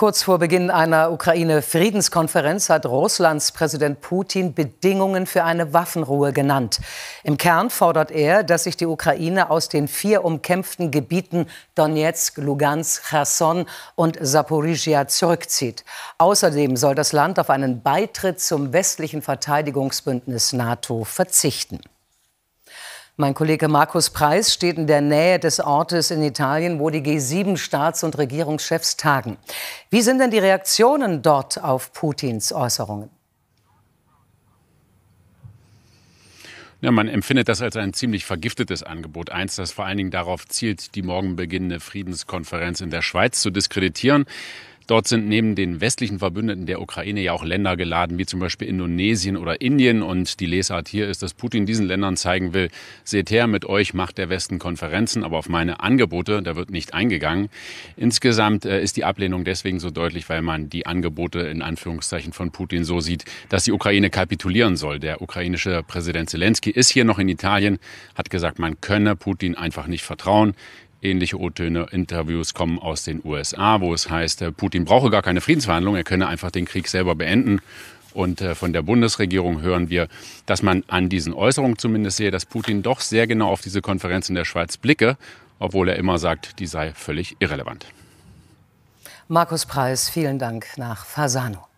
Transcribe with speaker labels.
Speaker 1: Kurz vor Beginn einer Ukraine-Friedenskonferenz hat Russlands Präsident Putin Bedingungen für eine Waffenruhe genannt. Im Kern fordert er, dass sich die Ukraine aus den vier umkämpften Gebieten Donetsk, Lugansk, Cherson und Saporizhia zurückzieht. Außerdem soll das Land auf einen Beitritt zum westlichen Verteidigungsbündnis NATO verzichten. Mein Kollege Markus Preis steht in der Nähe des Ortes in Italien, wo die G7-Staats- und Regierungschefs tagen. Wie sind denn die Reaktionen dort auf Putins Äußerungen?
Speaker 2: Ja, man empfindet das als ein ziemlich vergiftetes Angebot. Eins, das vor allen Dingen darauf zielt, die morgen beginnende Friedenskonferenz in der Schweiz zu diskreditieren. Dort sind neben den westlichen Verbündeten der Ukraine ja auch Länder geladen, wie zum Beispiel Indonesien oder Indien. Und die Lesart hier ist, dass Putin diesen Ländern zeigen will, seht her, mit euch macht der Westen Konferenzen, aber auf meine Angebote, da wird nicht eingegangen. Insgesamt äh, ist die Ablehnung deswegen so deutlich, weil man die Angebote in Anführungszeichen von Putin so sieht, dass die Ukraine kapitulieren soll. Der ukrainische Präsident Zelensky ist hier noch in Italien, hat gesagt, man könne Putin einfach nicht vertrauen ähnliche O-Töne, Interviews kommen aus den USA, wo es heißt, äh, Putin brauche gar keine Friedensverhandlungen, er könne einfach den Krieg selber beenden. Und äh, von der Bundesregierung hören wir, dass man an diesen Äußerungen zumindest sehe, dass Putin doch sehr genau auf diese Konferenz in der Schweiz blicke, obwohl er immer sagt, die sei völlig irrelevant.
Speaker 1: Markus Preis, vielen Dank nach Fasano.